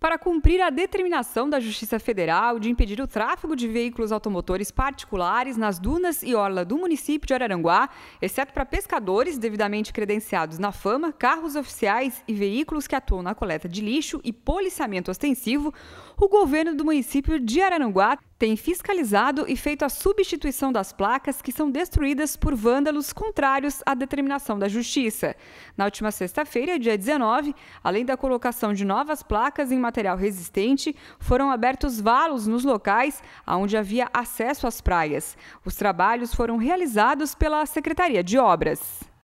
para cumprir a determinação da Justiça Federal de impedir o tráfego de veículos automotores particulares nas dunas e orla do município de Araranguá, exceto para pescadores devidamente credenciados na fama, carros oficiais e veículos que atuam na coleta de lixo e policiamento ostensivo, o governo do município de Araranguá tem fiscalizado e feito a substituição das placas que são destruídas por vândalos contrários à determinação da Justiça. Na última sexta-feira, dia 19, além da colocação de novas placas em material resistente, foram abertos valos nos locais onde havia acesso às praias. Os trabalhos foram realizados pela Secretaria de Obras.